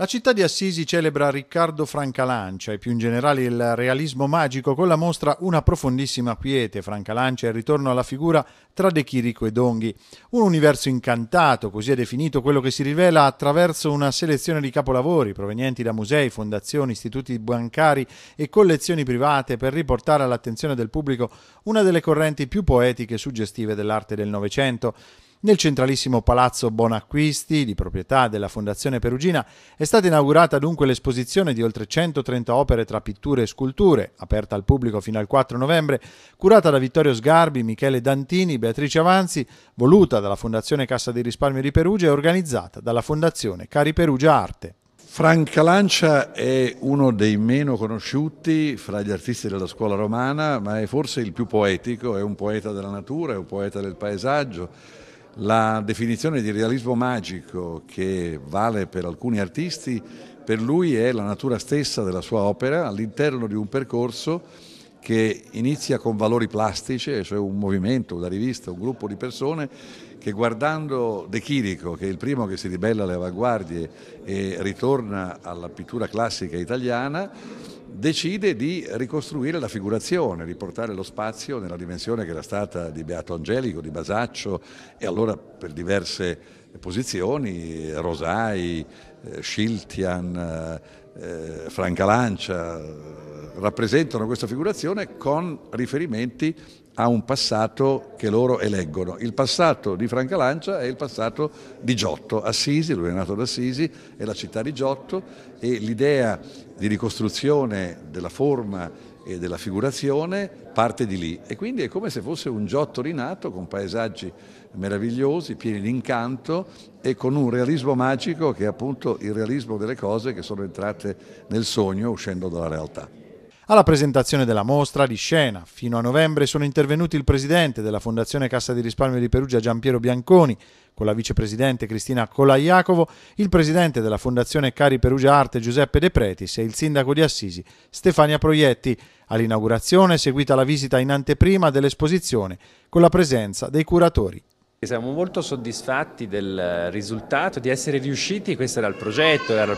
La città di Assisi celebra Riccardo Francalancia e più in generale il realismo magico con la mostra Una profondissima quiete, Francalancia e il ritorno alla figura tra De Chirico e Donghi. Un universo incantato, così è definito quello che si rivela attraverso una selezione di capolavori provenienti da musei, fondazioni, istituti bancari e collezioni private per riportare all'attenzione del pubblico una delle correnti più poetiche e suggestive dell'arte del Novecento. Nel centralissimo palazzo Bonacquisti, di proprietà della Fondazione Perugina, è stata inaugurata dunque l'esposizione di oltre 130 opere tra pitture e sculture, aperta al pubblico fino al 4 novembre, curata da Vittorio Sgarbi, Michele Dantini, Beatrice Avanzi, voluta dalla Fondazione Cassa di Risparmio di Perugia e organizzata dalla Fondazione Cari Perugia Arte. Franca Lancia è uno dei meno conosciuti fra gli artisti della scuola romana, ma è forse il più poetico, è un poeta della natura, è un poeta del paesaggio la definizione di realismo magico che vale per alcuni artisti, per lui è la natura stessa della sua opera all'interno di un percorso che inizia con valori plastici, cioè un movimento, una rivista, un gruppo di persone che guardando De Chirico, che è il primo che si ribella alle avanguardie e ritorna alla pittura classica italiana, decide di ricostruire la figurazione, riportare lo spazio nella dimensione che era stata di Beato Angelico, di Basaccio e allora per diverse posizioni, Rosai, eh, Schiltian, eh, eh, Franca Lancia, eh, rappresentano questa figurazione con riferimenti a un passato che loro eleggono. Il passato di Franca Lancia è il passato di Giotto, Assisi, lui è nato ad Assisi, è la città di Giotto e l'idea di ricostruzione della forma e della figurazione parte di lì e quindi è come se fosse un Giotto rinato con paesaggi meravigliosi, pieni di incanto e con un realismo magico che è appunto il realismo delle cose che sono entrate nel sogno uscendo dalla realtà. Alla presentazione della mostra di scena, fino a novembre sono intervenuti il presidente della Fondazione Cassa di Risparmio di Perugia Giampiero Bianconi, con la vicepresidente Cristina Colaiacovo, il presidente della Fondazione Cari Perugia Arte Giuseppe De Pretis e il sindaco di Assisi Stefania Proietti. All'inaugurazione è seguita la visita in anteprima dell'esposizione con la presenza dei curatori. Siamo molto soddisfatti del risultato, di essere riusciti, questo era il progetto, era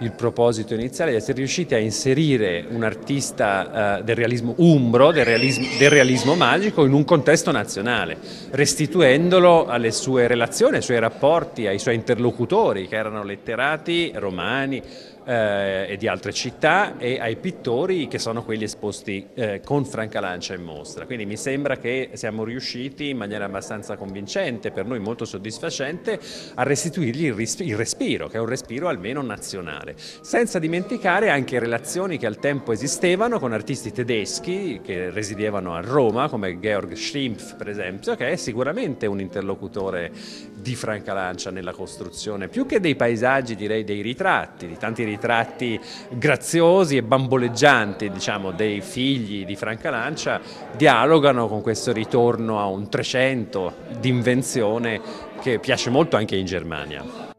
il proposito iniziale, di essere riusciti a inserire un artista eh, del realismo umbro, del realismo, del realismo magico, in un contesto nazionale, restituendolo alle sue relazioni, ai suoi rapporti, ai suoi interlocutori, che erano letterati, romani, eh, e di altre città e ai pittori che sono quelli esposti eh, con Lancia in mostra. Quindi mi sembra che siamo riusciti in maniera abbastanza convincente soddisfacente, per noi molto soddisfacente, a restituirgli il, ris il respiro, che è un respiro almeno nazionale. Senza dimenticare anche relazioni che al tempo esistevano con artisti tedeschi che residevano a Roma, come Georg Schlimpf per esempio, che è sicuramente un interlocutore di Franca Lancia nella costruzione, più che dei paesaggi direi dei ritratti, di tanti ritratti graziosi e bamboleggianti diciamo, dei figli di Franca Lancia, dialogano con questo ritorno a un 300 d'invenzione convenzione che piace molto anche in Germania.